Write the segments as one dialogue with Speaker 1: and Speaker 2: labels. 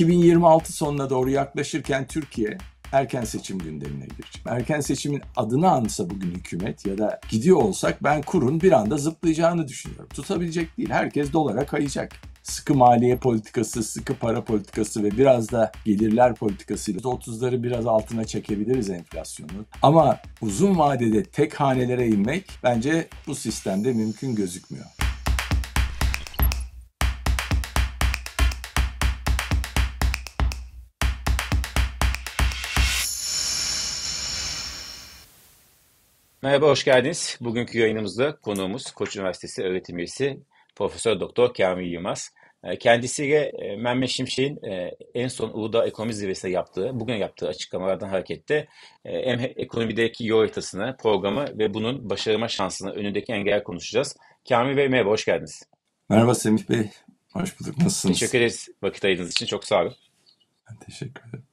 Speaker 1: 2026 sonuna doğru yaklaşırken Türkiye erken seçim gündemine girecek. Erken seçimin adını ansa bugün hükümet ya da gidiyor olsak ben kurun bir anda zıplayacağını düşünüyorum. Tutabilecek değil. Herkes dolara kayacak. Sıkı maliye politikası, sıkı para politikası ve biraz da gelirler politikasıyla 30'ları biraz altına çekebiliriz enflasyonu. Ama uzun vadede tek hanelere inmek bence bu sistemde mümkün gözükmüyor.
Speaker 2: Merhaba, hoş geldiniz. Bugünkü yayınımızda konuğumuz Koç Üniversitesi öğretim üyesi Profesör Doktor Kamil Yılmaz. Ee, kendisiyle e, Mehmet Şimşek'in e, en son Uludağ Ekonomi Zirvesi'nde yaptığı, bugün yaptığı açıklamalardan hareketle e, hem ekonomideki yol haritasını, programı ve bunun başarıma şansını, önündeki engel konuşacağız. Kamil Bey merhaba, hoş geldiniz. Merhaba Semih Bey, hoş bulduk. Nasılsınız? Teşekkür ederiz vakit ayırdığınız için, çok sağ olun. Ben teşekkür ederim.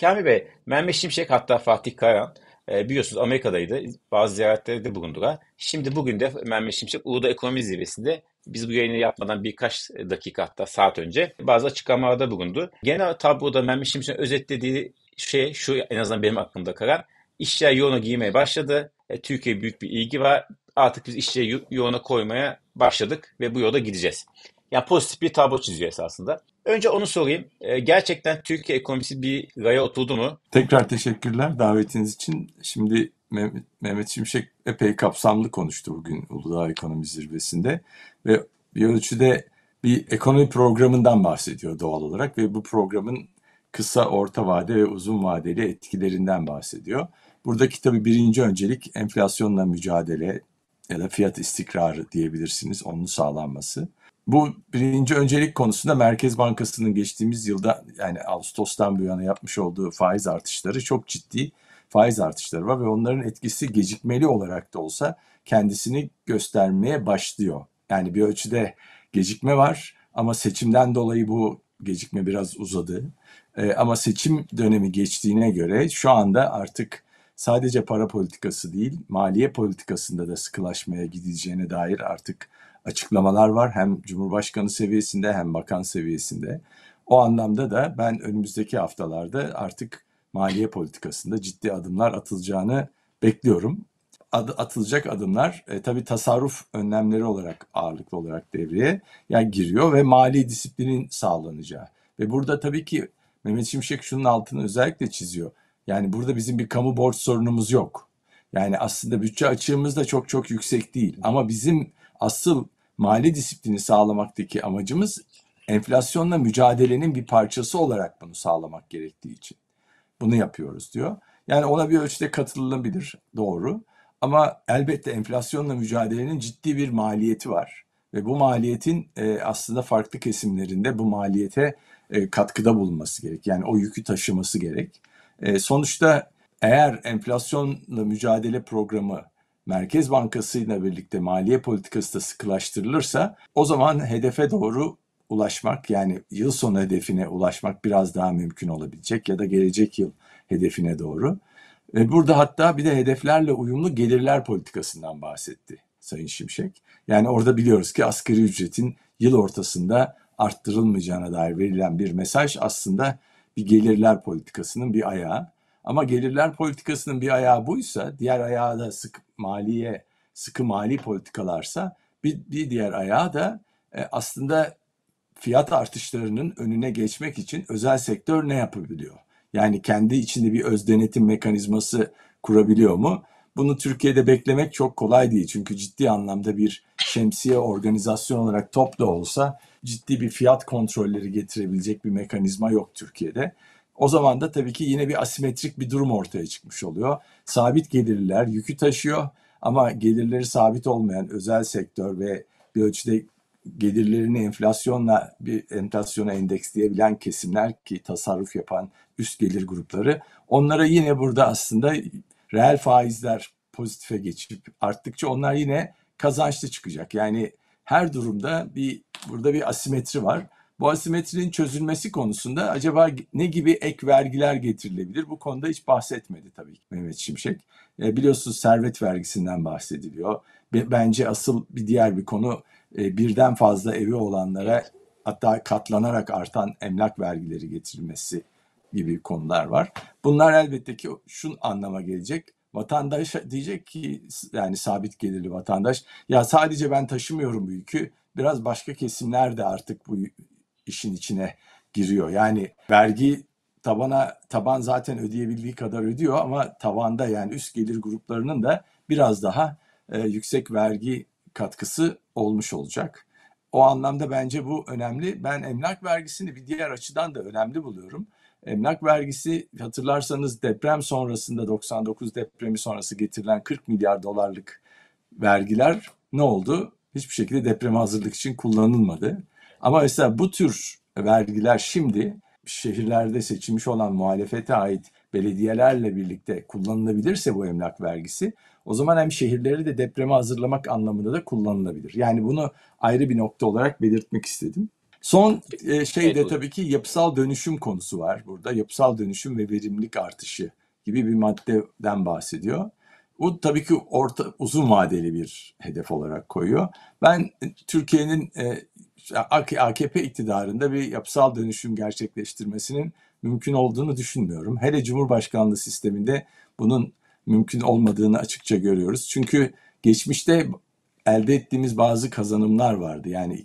Speaker 2: Kamil Bey, Mehmet Şimşek hatta Fatih Karan e, biliyorsunuz Amerika'daydı. Bazı ziyaretlerde bulundular. Şimdi bugün de Mermin Şimşek Uludağ Ekonomi Zirvesi'nde biz bu yayını yapmadan birkaç dakika hatta saat önce bazı açıklamalarda bulundu. Genel tabloda Mermin Şimşek'in özetlediği şey şu en azından benim aklımda kalan. İşçiler yoğuna giymeye başladı. E, Türkiye'ye büyük bir ilgi var. Artık biz işçileri yoğuna koymaya başladık ve bu yolda gideceğiz yani pozitif bir tablo çiziyor esasında. Önce onu sorayım. E, gerçekten Türkiye ekonomisi bir raya oturdu mu?
Speaker 1: Tekrar teşekkürler davetiniz için. Şimdi Mehmet, Şimşek epey kapsamlı konuştu bugün Uludağ Ekonomi Zirvesi'nde ve bir ölçüde bir ekonomi programından bahsediyor doğal olarak ve bu programın kısa, orta vade ve uzun vadeli etkilerinden bahsediyor. Buradaki tabii birinci öncelik enflasyonla mücadele ya da fiyat istikrarı diyebilirsiniz onun sağlanması. Bu birinci öncelik konusunda Merkez Bankası'nın geçtiğimiz yılda yani Ağustos'tan bu yana yapmış olduğu faiz artışları çok ciddi faiz artışları var ve onların etkisi gecikmeli olarak da olsa kendisini göstermeye başlıyor. Yani bir ölçüde gecikme var ama seçimden dolayı bu gecikme biraz uzadı. Ee, ama seçim dönemi geçtiğine göre şu anda artık sadece para politikası değil, maliye politikasında da sıkılaşmaya gideceğine dair artık açıklamalar var hem Cumhurbaşkanı seviyesinde hem bakan seviyesinde. O anlamda da ben önümüzdeki haftalarda artık maliye politikasında ciddi adımlar atılacağını bekliyorum. Ad, atılacak adımlar e, tabii tasarruf önlemleri olarak ağırlıklı olarak devreye yani giriyor ve mali disiplinin sağlanacağı. Ve burada tabii ki Mehmet Şimşek şunun altını özellikle çiziyor. Yani burada bizim bir kamu borç sorunumuz yok. Yani aslında bütçe açığımız da çok çok yüksek değil. Ama bizim asıl mali disiplini sağlamaktaki amacımız enflasyonla mücadelenin bir parçası olarak bunu sağlamak gerektiği için. Bunu yapıyoruz diyor. Yani ona bir ölçüde katılınabilir doğru. Ama elbette enflasyonla mücadelenin ciddi bir maliyeti var. Ve bu maliyetin e, aslında farklı kesimlerinde bu maliyete e, katkıda bulunması gerek. Yani o yükü taşıması gerek. E, sonuçta eğer enflasyonla mücadele programı Merkez Bankası ile birlikte maliye politikası da sıkılaştırılırsa o zaman hedefe doğru ulaşmak yani yıl sonu hedefine ulaşmak biraz daha mümkün olabilecek ya da gelecek yıl hedefine doğru. Burada hatta bir de hedeflerle uyumlu gelirler politikasından bahsetti Sayın Şimşek. Yani orada biliyoruz ki asgari ücretin yıl ortasında arttırılmayacağına dair verilen bir mesaj aslında bir gelirler politikasının bir ayağı. Ama gelirler politikasının bir ayağı buysa, diğer ayağı da sık maliye, sıkı mali politikalarsa bir, bir diğer ayağı da e, aslında fiyat artışlarının önüne geçmek için özel sektör ne yapabiliyor? Yani kendi içinde bir öz denetim mekanizması kurabiliyor mu? Bunu Türkiye'de beklemek çok kolay değil. Çünkü ciddi anlamda bir şemsiye organizasyon olarak top da olsa ciddi bir fiyat kontrolleri getirebilecek bir mekanizma yok Türkiye'de. O zaman da tabii ki yine bir asimetrik bir durum ortaya çıkmış oluyor. Sabit gelirler yükü taşıyor ama gelirleri sabit olmayan özel sektör ve bir ölçüde gelirlerini enflasyonla bir enflasyona endeksleyebilen kesimler ki tasarruf yapan üst gelir grupları onlara yine burada aslında reel faizler pozitife geçip arttıkça onlar yine kazançlı çıkacak. Yani her durumda bir burada bir asimetri var. Bu asimetrinin çözülmesi konusunda acaba ne gibi ek vergiler getirilebilir? Bu konuda hiç bahsetmedi tabii Mehmet Şimşek. E, biliyorsunuz servet vergisinden bahsediliyor. Bence asıl bir diğer bir konu e, birden fazla evi olanlara hatta katlanarak artan emlak vergileri getirilmesi gibi konular var. Bunlar elbette ki şu anlama gelecek. Vatandaş diyecek ki yani sabit gelirli vatandaş ya sadece ben taşımıyorum bu yükü biraz başka kesimler de artık bu işin içine giriyor. Yani vergi tabana taban zaten ödeyebildiği kadar ödüyor ama tabanda yani üst gelir gruplarının da biraz daha e, yüksek vergi katkısı olmuş olacak. O anlamda bence bu önemli. Ben emlak vergisini bir diğer açıdan da önemli buluyorum. Emlak vergisi hatırlarsanız deprem sonrasında 99 depremi sonrası getirilen 40 milyar dolarlık vergiler ne oldu? Hiçbir şekilde depreme hazırlık için kullanılmadı. Ama mesela bu tür vergiler şimdi şehirlerde seçilmiş olan muhalefete ait belediyelerle birlikte kullanılabilirse bu emlak vergisi o zaman hem şehirleri de depreme hazırlamak anlamında da kullanılabilir. Yani bunu ayrı bir nokta olarak belirtmek istedim. Son e, şey de tabii ki yapısal dönüşüm konusu var burada. Yapısal dönüşüm ve verimlilik artışı gibi bir maddeden bahsediyor. Bu tabii ki orta uzun vadeli bir hedef olarak koyuyor. Ben e, Türkiye'nin e, AKP iktidarında bir yapısal dönüşüm gerçekleştirmesinin mümkün olduğunu düşünmüyorum. Hele Cumhurbaşkanlığı sisteminde bunun mümkün olmadığını açıkça görüyoruz. Çünkü geçmişte elde ettiğimiz bazı kazanımlar vardı. Yani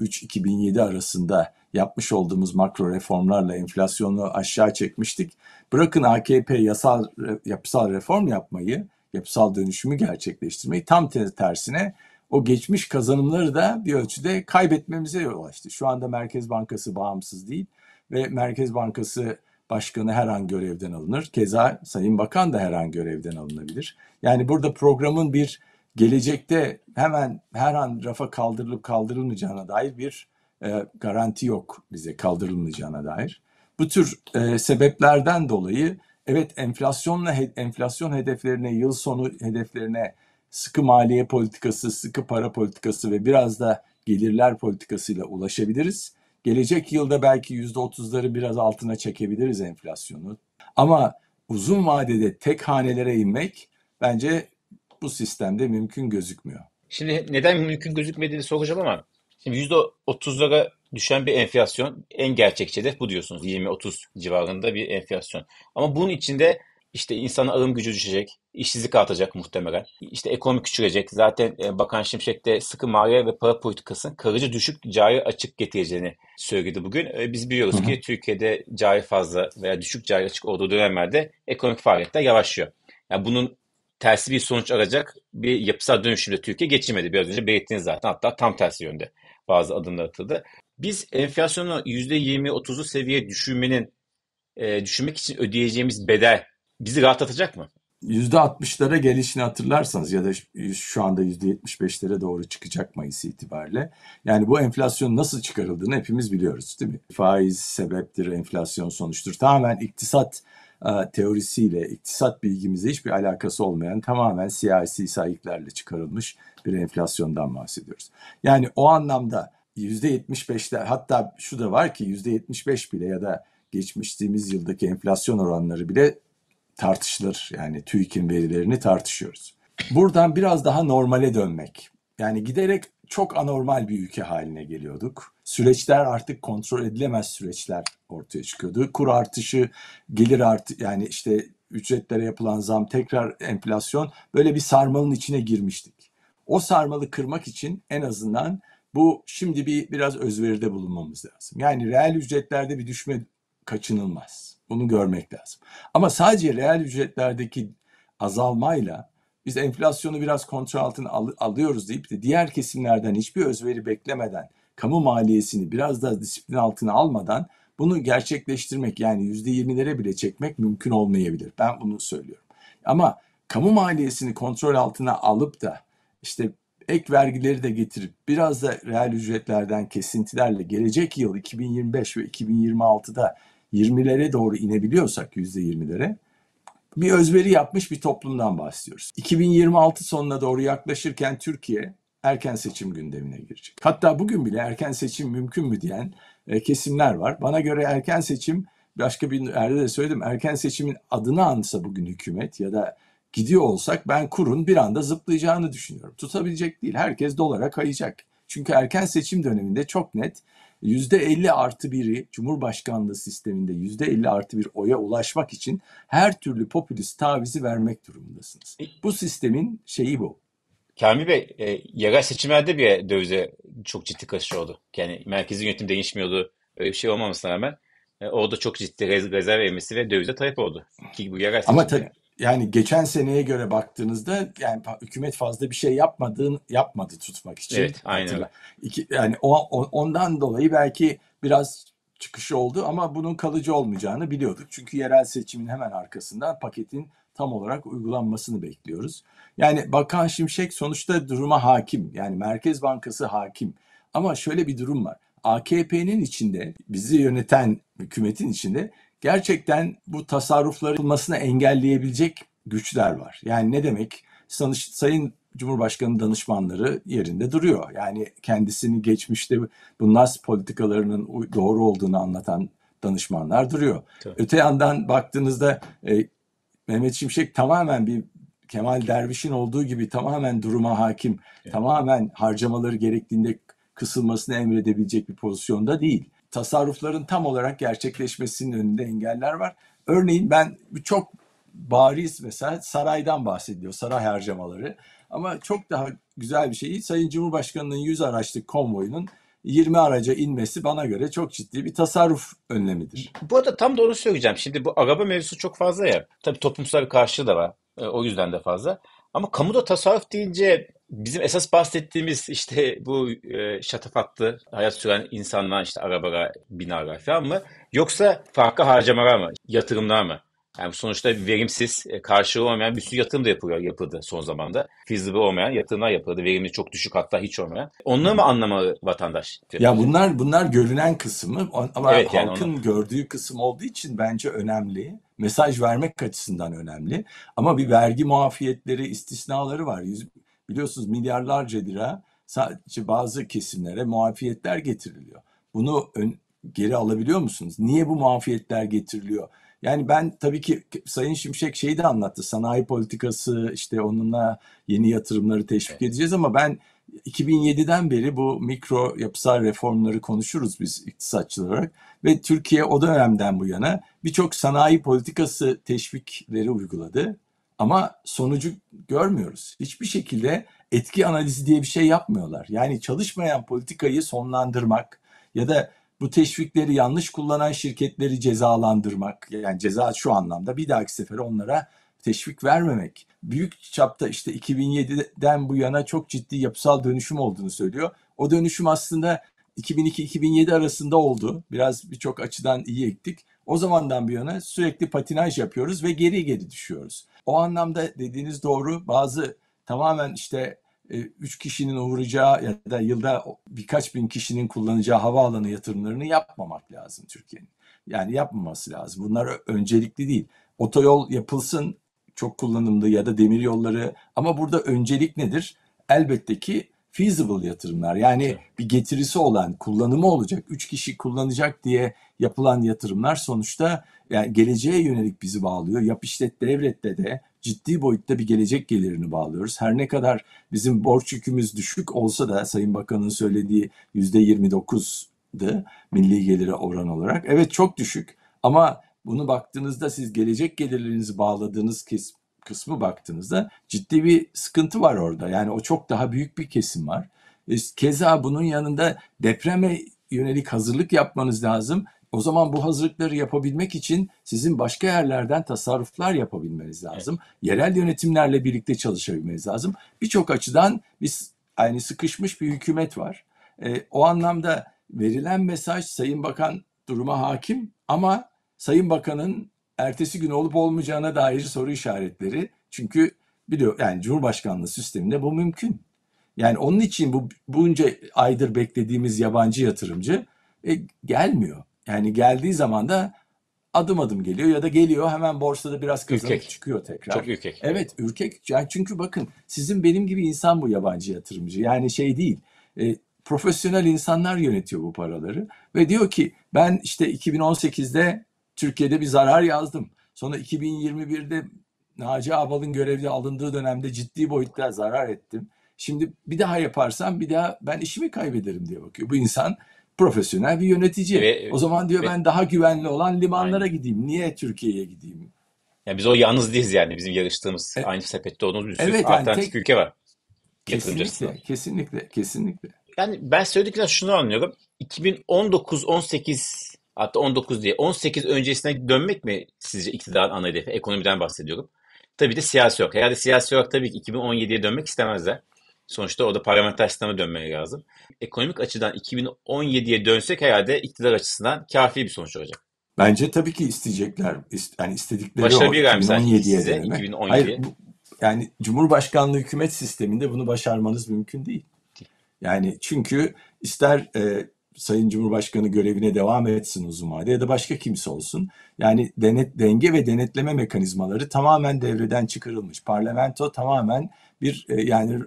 Speaker 1: 2003-2007 arasında yapmış olduğumuz makro reformlarla enflasyonu aşağı çekmiştik. Bırakın AKP yasal yapısal reform yapmayı, yapısal dönüşümü gerçekleştirmeyi tam tersine o geçmiş kazanımları da bir ölçüde kaybetmemize yol açtı. Şu anda Merkez Bankası bağımsız değil ve Merkez Bankası başkanı her an görevden alınır. Keza Sayın Bakan da her an görevden alınabilir. Yani burada programın bir gelecekte hemen her an rafa kaldırılıp kaldırılmayacağına dair bir e, garanti yok bize kaldırılmayacağına dair. Bu tür e, sebeplerden dolayı evet enflasyonla enflasyon hedeflerine, yıl sonu hedeflerine sıkı maliye politikası, sıkı para politikası ve biraz da gelirler politikasıyla ulaşabiliriz. Gelecek yılda belki %30'ları biraz altına çekebiliriz enflasyonu. Ama uzun vadede tek hanelere inmek bence bu sistemde mümkün gözükmüyor.
Speaker 2: Şimdi neden mümkün gözükmediğini soracağım ama şimdi %30'lara düşen bir enflasyon en gerçekçi hedef bu diyorsunuz. 20-30 civarında bir enflasyon. Ama bunun içinde işte insana alım gücü düşecek, işsizlik artacak muhtemelen. İşte ekonomi küçülecek. Zaten e, Bakan Şimşek de sıkı maliye ve para politikasının kalıcı düşük cari açık getireceğini söyledi bugün. E, biz biliyoruz Hı-hı. ki Türkiye'de cari fazla veya düşük cari açık olduğu dönemlerde ekonomik faaliyetler yavaşlıyor. Yani bunun tersi bir sonuç alacak bir yapısal dönüşümde Türkiye geçirmedi. Biraz önce belirttiğiniz zaten. Hatta tam tersi yönde bazı adımlar atıldı. Biz enflasyonu %20-30'u seviye düşürmenin e, düşürmek için ödeyeceğimiz bedel bizi rahatlatacak mı?
Speaker 1: %60'lara gelişini hatırlarsanız ya da şu anda %75'lere doğru çıkacak Mayıs itibariyle. Yani bu enflasyon nasıl çıkarıldığını hepimiz biliyoruz değil mi? Faiz sebeptir, enflasyon sonuçtur. Tamamen iktisat e, teorisiyle, iktisat bilgimize hiçbir alakası olmayan tamamen siyasi sayıklarla çıkarılmış bir enflasyondan bahsediyoruz. Yani o anlamda %75'ler hatta şu da var ki %75 bile ya da geçmiştiğimiz yıldaki enflasyon oranları bile tartışılır. Yani TÜİK'in verilerini tartışıyoruz. Buradan biraz daha normale dönmek. Yani giderek çok anormal bir ülke haline geliyorduk. Süreçler artık kontrol edilemez süreçler ortaya çıkıyordu. Kur artışı, gelir artı yani işte ücretlere yapılan zam, tekrar enflasyon böyle bir sarmalın içine girmiştik. O sarmalı kırmak için en azından bu şimdi bir biraz özveride bulunmamız lazım. Yani reel ücretlerde bir düşme kaçınılmaz. Bunu görmek lazım. Ama sadece reel ücretlerdeki azalmayla biz enflasyonu biraz kontrol altına al- alıyoruz deyip de diğer kesimlerden hiçbir özveri beklemeden, kamu maliyesini biraz daha disiplin altına almadan bunu gerçekleştirmek yani %20'lere bile çekmek mümkün olmayabilir. Ben bunu söylüyorum. Ama kamu maliyesini kontrol altına alıp da işte ek vergileri de getirip biraz da reel ücretlerden kesintilerle gelecek yıl 2025 ve 2026'da 20'lere doğru inebiliyorsak %20'lere bir özveri yapmış bir toplumdan bahsediyoruz. 2026 sonuna doğru yaklaşırken Türkiye erken seçim gündemine girecek. Hatta bugün bile erken seçim mümkün mü diyen e, kesimler var. Bana göre erken seçim başka bir yerde de söyledim. Erken seçimin adını ansa bugün hükümet ya da gidiyor olsak ben kurun bir anda zıplayacağını düşünüyorum. Tutabilecek değil. Herkes dolara kayacak. Çünkü erken seçim döneminde çok net %50 artı 1'i Cumhurbaşkanlığı sisteminde %50 artı 1 oya ulaşmak için her türlü popülist tavizi vermek durumundasınız. E, bu sistemin şeyi bu.
Speaker 2: Kamil Bey, e, yerel seçimlerde bir dövize çok ciddi kaçış oldu. Yani merkezi yönetim değişmiyordu. Öyle bir şey olmamasına rağmen e, orada çok ciddi rez rezerv eğmesi ve dövize talep oldu. Ki bu yerel seçimde. Ama tabii
Speaker 1: yani geçen seneye göre baktığınızda yani hükümet fazla bir şey yapmadığın yapmadı tutmak için. Evet, aynen. İki, yani o, ondan dolayı belki biraz çıkış oldu ama bunun kalıcı olmayacağını biliyorduk. Çünkü yerel seçimin hemen arkasında paketin tam olarak uygulanmasını bekliyoruz. Yani Bakan Şimşek sonuçta duruma hakim. Yani Merkez Bankası hakim. Ama şöyle bir durum var. AKP'nin içinde bizi yöneten hükümetin içinde gerçekten bu tasarrufların yapılmasını engelleyebilecek güçler var. Yani ne demek? Sanış, Sayın Cumhurbaşkanı danışmanları yerinde duruyor. Yani kendisini geçmişte bu NAS politikalarının doğru olduğunu anlatan danışmanlar duruyor. Tabii. Öte yandan baktığınızda e, Mehmet Şimşek tamamen bir Kemal Derviş'in olduğu gibi tamamen duruma hakim, evet. tamamen harcamaları gerektiğinde kısılmasını emredebilecek bir pozisyonda değil tasarrufların tam olarak gerçekleşmesinin önünde engeller var. Örneğin ben çok bariz mesela saraydan bahsediyor saray harcamaları. Ama çok daha güzel bir şey Sayın Cumhurbaşkanı'nın 100 araçlık konvoyunun 20 araca inmesi bana göre çok ciddi bir tasarruf önlemidir.
Speaker 2: Bu arada tam da onu söyleyeceğim. Şimdi bu araba mevzusu çok fazla ya. Tabii toplumsal bir karşılığı da var. E, o yüzden de fazla. Ama kamuda tasarruf deyince bizim esas bahsettiğimiz işte bu e, şatafatlı hayat süren insanlar işte arabalara, binalara falan mı? Yoksa farklı harcamalar mı? Yatırımlar mı? Yani sonuçta verimsiz, e, karşılığı olmayan bir sürü yatırım da yapılıyor, yapıldı son zamanda. Feasible olmayan yatırımlar yapıldı. Verimli çok düşük hatta hiç olmayan. Onları mı anlamalı vatandaş? Ya bunlar
Speaker 1: bunlar görünen kısmı ama evet, yani halkın onu... gördüğü kısım olduğu için bence önemli. Mesaj vermek açısından önemli. Ama bir vergi muafiyetleri, istisnaları var biliyorsunuz milyarlarca lira sadece bazı kesimlere muafiyetler getiriliyor. Bunu ön, geri alabiliyor musunuz? Niye bu muafiyetler getiriliyor? Yani ben tabii ki Sayın Şimşek şeyi de anlattı. Sanayi politikası işte onunla yeni yatırımları teşvik evet. edeceğiz ama ben 2007'den beri bu mikro yapısal reformları konuşuruz biz iktisatçılar olarak ve Türkiye o dönemden bu yana birçok sanayi politikası teşvikleri uyguladı. Ama sonucu görmüyoruz. Hiçbir şekilde etki analizi diye bir şey yapmıyorlar. Yani çalışmayan politikayı sonlandırmak ya da bu teşvikleri yanlış kullanan şirketleri cezalandırmak yani ceza şu anlamda bir dahaki sefere onlara teşvik vermemek. Büyük çapta işte 2007'den bu yana çok ciddi yapısal dönüşüm olduğunu söylüyor. O dönüşüm aslında 2002-2007 arasında oldu. Biraz birçok açıdan iyi ektik. O zamandan bir yana sürekli patinaj yapıyoruz ve geri geri düşüyoruz. O anlamda dediğiniz doğru bazı tamamen işte e, üç kişinin uğrayacağı ya da yılda birkaç bin kişinin kullanacağı havaalanı yatırımlarını yapmamak lazım Türkiye'nin. Yani yapmaması lazım. Bunlar öncelikli değil. Otoyol yapılsın çok kullanımlı ya da demir yolları ama burada öncelik nedir? Elbette ki feasible yatırımlar yani evet. bir getirisi olan kullanımı olacak 3 kişi kullanacak diye yapılan yatırımlar sonuçta yani geleceğe yönelik bizi bağlıyor. Yap işlet devrette de ciddi boyutta bir gelecek gelirini bağlıyoruz. Her ne kadar bizim borç yükümüz düşük olsa da Sayın Bakan'ın söylediği %29'dı milli gelire oran olarak. Evet çok düşük ama bunu baktığınızda siz gelecek gelirlerinizi bağladığınız kısmı baktığınızda ciddi bir sıkıntı var orada. Yani o çok daha büyük bir kesim var. E, keza bunun yanında depreme yönelik hazırlık yapmanız lazım. O zaman bu hazırlıkları yapabilmek için sizin başka yerlerden tasarruflar yapabilmeniz lazım. Evet. Yerel yönetimlerle birlikte çalışabilmeniz lazım. Birçok açıdan biz aynı sıkışmış bir hükümet var. E, o anlamda verilen mesaj Sayın Bakan duruma hakim ama Sayın Bakan'ın ertesi gün olup olmayacağına dair soru işaretleri. Çünkü biliyor yani Cumhurbaşkanlığı sisteminde bu mümkün. Yani onun için bu bunca aydır beklediğimiz yabancı yatırımcı e, gelmiyor. Yani geldiği zaman da adım adım geliyor ya da geliyor hemen borsada biraz kazanıp ürkek. çıkıyor tekrar. Çok ürkek. Evet ürkek. Yani çünkü bakın sizin benim gibi insan bu yabancı yatırımcı. Yani şey değil. E, profesyonel insanlar yönetiyor bu paraları ve diyor ki ben işte 2018'de Türkiye'de bir zarar yazdım. Sonra 2021'de Naci Abal'ın görevde alındığı dönemde ciddi boyutta zarar ettim. Şimdi bir daha yaparsam bir daha ben işimi kaybederim diye bakıyor. Bu insan profesyonel bir yönetici. Ve, o zaman diyor ve, ben daha güvenli olan limanlara aynen. gideyim. Niye Türkiye'ye gideyim?
Speaker 2: Yani biz o yalnız değiliz yani bizim yarıştığımız e, aynı sepette olduğumuz bir sürü evet, alternatif yani tek, ülke var. Kesinlikle,
Speaker 1: kesinlikle, kesinlikle.
Speaker 2: Yani ben söyledikten şunu anlıyorum. 2019-18 Hatta 19 diye 18 öncesine dönmek mi sizce iktidarın ana hedefi? Ekonomiden bahsediyorum. Tabii de siyasi yok. Herhalde siyasi yok tabii ki 2017'ye dönmek istemezler. Sonuçta orada parlamenter sisteme dönmeye lazım. Ekonomik açıdan 2017'ye dönsek herhalde iktidar açısından kafi bir sonuç olacak.
Speaker 1: Bence tabii ki isteyecekler. Yani istedikleri Başarabilir o. 2017'ye dönmek. 2017. Hayır, bu, yani Cumhurbaşkanlığı hükümet sisteminde bunu başarmanız mümkün değil. Yani çünkü ister e, Sayın Cumhurbaşkanı görevine devam etsin uzun vadede ya da başka kimse olsun. Yani denet, denge ve denetleme mekanizmaları tamamen devreden çıkarılmış. Parlamento tamamen bir e, yani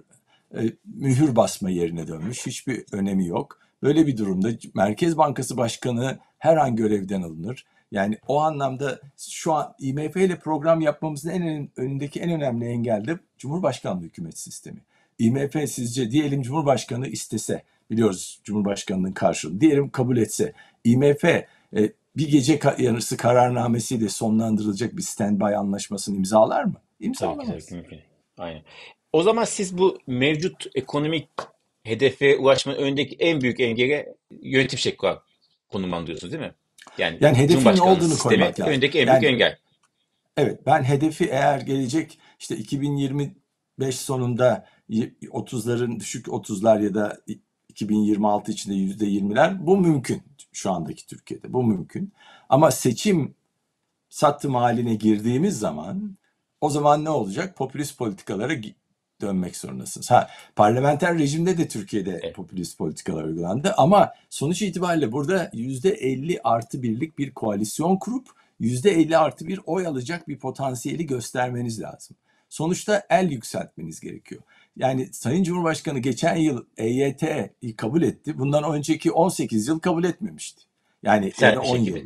Speaker 1: e, mühür basma yerine dönmüş. Hiçbir önemi yok. Böyle bir durumda Merkez Bankası Başkanı her an görevden alınır. Yani o anlamda şu an IMF ile program yapmamızın en önündeki en önemli engel de Cumhurbaşkanlığı hükümet sistemi. IMF sizce diyelim Cumhurbaşkanı istese Biliyoruz Cumhurbaşkanı'nın karşılığı. Diyelim kabul etse. IMF e, bir gece yarısı kararnamesiyle sonlandırılacak bir standby anlaşmasını imzalar mı? İmzalamaz. Tabii, tabii,
Speaker 2: Aynen. O zaman siz bu mevcut ekonomik hedefe ulaşmanın öndeki en büyük engele yönetim şekli konumlandırıyorsunuz değil mi? Yani, yani hedefin ne olduğunu koymak lazım. Öndeki en büyük yani, engel.
Speaker 1: Evet ben hedefi eğer gelecek işte 2025 sonunda 30'ların düşük 30'lar ya da 2026 içinde yüzde %20'ler bu mümkün şu andaki Türkiye'de bu mümkün. Ama seçim sattım haline girdiğimiz zaman o zaman ne olacak? Popülist politikalara dönmek zorundasınız. Ha, parlamenter rejimde de Türkiye'de evet. popülist politikalar uygulandı ama sonuç itibariyle burada yüzde 50 artı birlik bir koalisyon kurup yüzde 50 artı bir oy alacak bir potansiyeli göstermeniz lazım. Sonuçta el yükseltmeniz gerekiyor. Yani Sayın Cumhurbaşkanı geçen yıl EYT'yi kabul etti. Bundan önceki 18 yıl kabul etmemişti. Yani, Sen yani 10 yıl.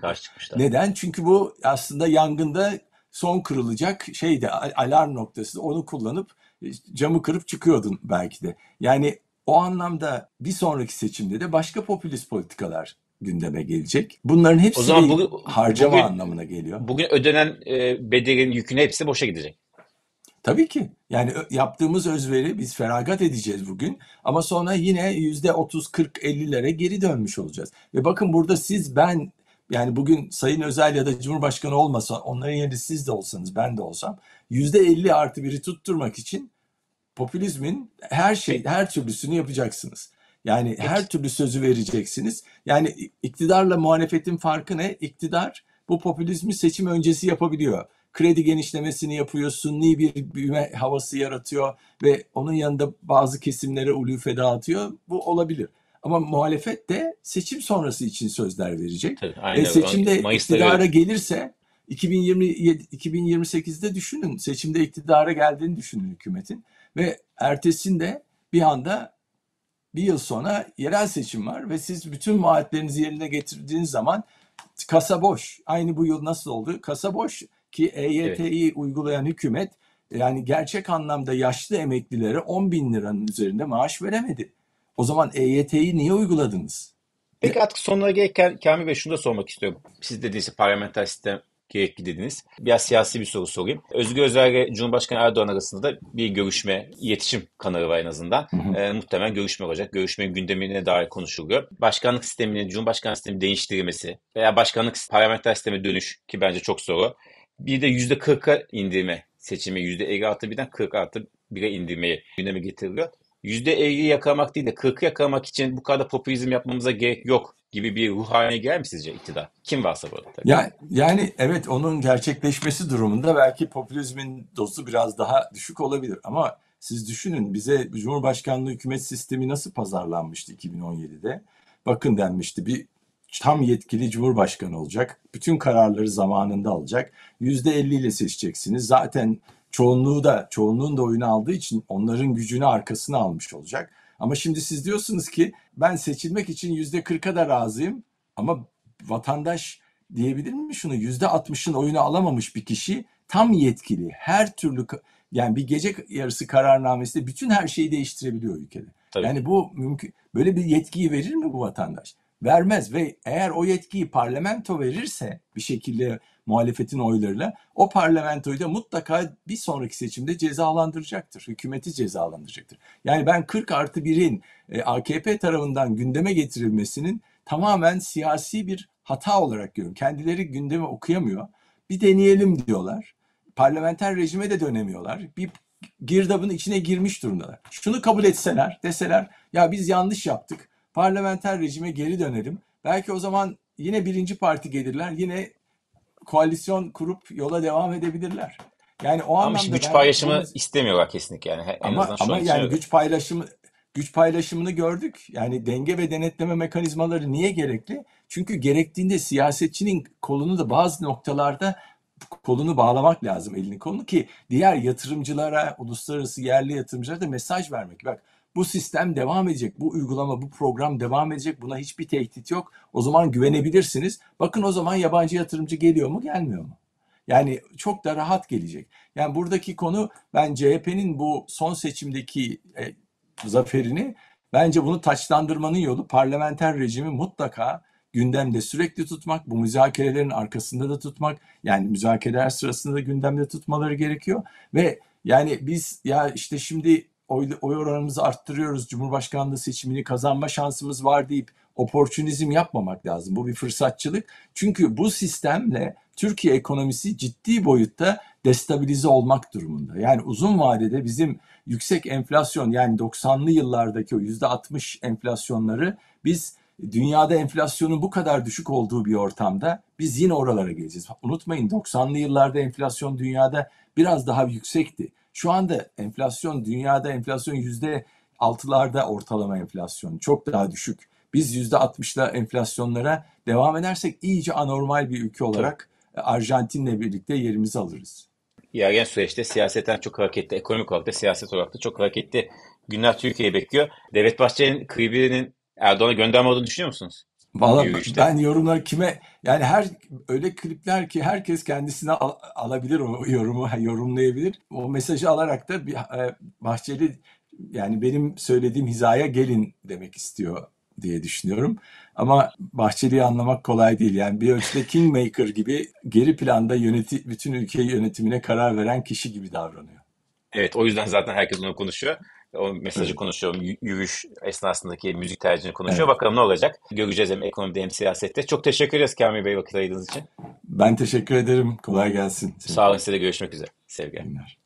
Speaker 1: Neden? Çünkü bu aslında yangında son kırılacak şeydi alarm noktası. Onu kullanıp e, camı kırıp çıkıyordun belki de. Yani o anlamda bir sonraki seçimde de başka popülist politikalar gündeme gelecek. Bunların hepsi o zaman bugün, harcama bugün,
Speaker 2: anlamına geliyor. Bugün ödenen e, bedelin yükünü hepsi boşa gidecek. Tabii ki.
Speaker 1: Yani yaptığımız özveri biz feragat edeceğiz bugün ama sonra yine yüzde 30, 40, 50'lere geri dönmüş olacağız. Ve bakın burada siz ben yani bugün Sayın Özel ya da Cumhurbaşkanı olmasa onların yerinde siz de olsanız ben de olsam yüzde 50 artı biri tutturmak için popülizmin her şey her türlüsünü yapacaksınız. Yani her türlü sözü vereceksiniz. Yani iktidarla muhalefetin farkı ne? İktidar bu popülizmi seçim öncesi yapabiliyor kredi genişlemesini yapıyor, sunni bir büyüme havası yaratıyor ve onun yanında bazı kesimlere ulufe dağıtıyor. Bu olabilir. Ama muhalefet de seçim sonrası için sözler verecek. Tabii, E, seçimde iktidara gelirse 2027 2028'de düşünün seçimde iktidara geldiğini düşünün hükümetin ve ertesinde bir anda bir yıl sonra yerel seçim var ve siz bütün vaatlerinizi yerine getirdiğiniz zaman kasa boş. Aynı bu yıl nasıl oldu? Kasa boş. Ki EYT'yi evet. uygulayan hükümet yani gerçek anlamda yaşlı emeklilere 10 bin liranın üzerinde maaş veremedi. O zaman EYT'yi niye uyguladınız?
Speaker 2: Peki artık sonuna gelirken Kamil Bey şunu da sormak istiyorum. Siz dediğiniz parlamenter sistem gerekli dediniz. Biraz siyasi bir soru sorayım. Özgür Özel ve Cumhurbaşkanı Erdoğan arasında da bir görüşme, iletişim kanalı var en azından. Hı E, muhtemelen görüşme olacak. Görüşme gündemine dair konuşuluyor. Başkanlık sisteminin Cumhurbaşkanlığı sistemi değiştirilmesi veya başkanlık parlamenter sisteme dönüş ki bence çok soru bir de yüzde 40'a indirme seçimi yüzde 50 artı 1'den 40 artı 1'e indirmeyi gündeme getiriliyor. Yüzde 50'yi yakalamak değil de 40'ı yakalamak için bu kadar popülizm yapmamıza gerek yok gibi bir ruh haline gelir mi sizce iktidar? Kim varsa bu tabii. Ya,
Speaker 1: yani evet onun gerçekleşmesi durumunda
Speaker 2: belki popülizmin dozu biraz daha düşük
Speaker 1: olabilir ama siz düşünün bize Cumhurbaşkanlığı hükümet sistemi nasıl pazarlanmıştı 2017'de? Bakın denmişti bir tam yetkili cumhurbaşkanı olacak. Bütün kararları zamanında alacak. %50 ile seçeceksiniz. Zaten çoğunluğu da çoğunluğun da oyunu aldığı için onların gücünü arkasına almış olacak. Ama şimdi siz diyorsunuz ki ben seçilmek için %40'a da razıyım ama vatandaş diyebilir mi şunu? %60'ın oyunu alamamış bir kişi tam yetkili her türlü yani bir gece yarısı kararnamesi bütün her şeyi değiştirebiliyor ülkede. Tabii. Yani bu mümkün böyle bir yetkiyi verir mi bu vatandaş? vermez ve eğer o yetkiyi parlamento verirse bir şekilde muhalefetin oylarıyla o parlamentoyu da mutlaka bir sonraki seçimde cezalandıracaktır. Hükümeti cezalandıracaktır. Yani ben 40 artı 1'in e, AKP tarafından gündeme getirilmesinin tamamen siyasi bir hata olarak görüyorum. Kendileri gündemi okuyamıyor. Bir deneyelim diyorlar. Parlamenter rejime de dönemiyorlar. Bir girdabın içine girmiş durumdalar. Şunu kabul etseler, deseler ya biz yanlış yaptık parlamenter rejime geri dönerim. Belki o zaman yine birinci parti gelirler. Yine koalisyon kurup yola devam edebilirler. Yani o ama anlamda işte güç paylaşımı ben...
Speaker 2: istemiyorlar kesinlikle yani. En ama ama yani şey güç
Speaker 1: paylaşımı güç paylaşımını gördük. Yani denge ve denetleme mekanizmaları niye gerekli? Çünkü gerektiğinde siyasetçinin kolunu da bazı noktalarda kolunu bağlamak lazım elini kolunu ki diğer yatırımcılara, uluslararası yerli yatırımcılara da mesaj vermek. Bak bu sistem devam edecek. Bu uygulama, bu program devam edecek. Buna hiçbir tehdit yok. O zaman güvenebilirsiniz. Bakın o zaman yabancı yatırımcı geliyor mu, gelmiyor mu? Yani çok da rahat gelecek. Yani buradaki konu ben CHP'nin bu son seçimdeki e, zaferini bence bunu taçlandırmanın yolu parlamenter rejimi mutlaka gündemde sürekli tutmak, bu müzakerelerin arkasında da tutmak, yani müzakereler sırasında da gündemde tutmaları gerekiyor ve yani biz ya işte şimdi oy, oy oranımızı arttırıyoruz. Cumhurbaşkanlığı seçimini kazanma şansımız var deyip oportunizm yapmamak lazım. Bu bir fırsatçılık. Çünkü bu sistemle Türkiye ekonomisi ciddi boyutta destabilize olmak durumunda. Yani uzun vadede bizim yüksek enflasyon yani 90'lı yıllardaki o %60 enflasyonları biz dünyada enflasyonun bu kadar düşük olduğu bir ortamda biz yine oralara geleceğiz. Unutmayın 90'lı yıllarda enflasyon dünyada biraz daha yüksekti. Şu anda enflasyon dünyada enflasyon yüzde altılarda ortalama enflasyon çok daha düşük. Biz yüzde altmışla enflasyonlara devam edersek iyice anormal bir ülke olarak e, Arjantin'le birlikte yerimizi alırız.
Speaker 2: İlerleyen süreçte siyaseten çok hareketli, ekonomik olarak da siyaset olarak da çok hareketli günler Türkiye'yi bekliyor. Devlet Bahçeli'nin Kıbrıs'ın Erdoğan'a gönderme olduğunu düşünüyor musunuz? Valla işte. ben
Speaker 1: yorumlar kime yani her öyle klipler ki herkes kendisine al, alabilir o yorumu yorumlayabilir. O mesajı alarak da bir e, Bahçeli yani benim söylediğim hizaya gelin demek istiyor diye düşünüyorum. Ama Bahçeli'yi anlamak kolay değil. Yani bir ölçüde kingmaker gibi geri planda yöneti bütün ülkeyi yönetimine karar veren kişi gibi davranıyor.
Speaker 2: Evet o yüzden zaten herkes onu konuşuyor o mesajı konuşuyor. Yürüyüş esnasındaki müzik tercihini konuşuyor. Evet. Bakalım ne olacak? Göreceğiz hem ekonomide hem siyasette. Çok teşekkür ederiz Kamil Bey vakit ayırdığınız için. Ben teşekkür ederim. Kolay gelsin. Sağ olun. Size görüşmek üzere. Sevgiler.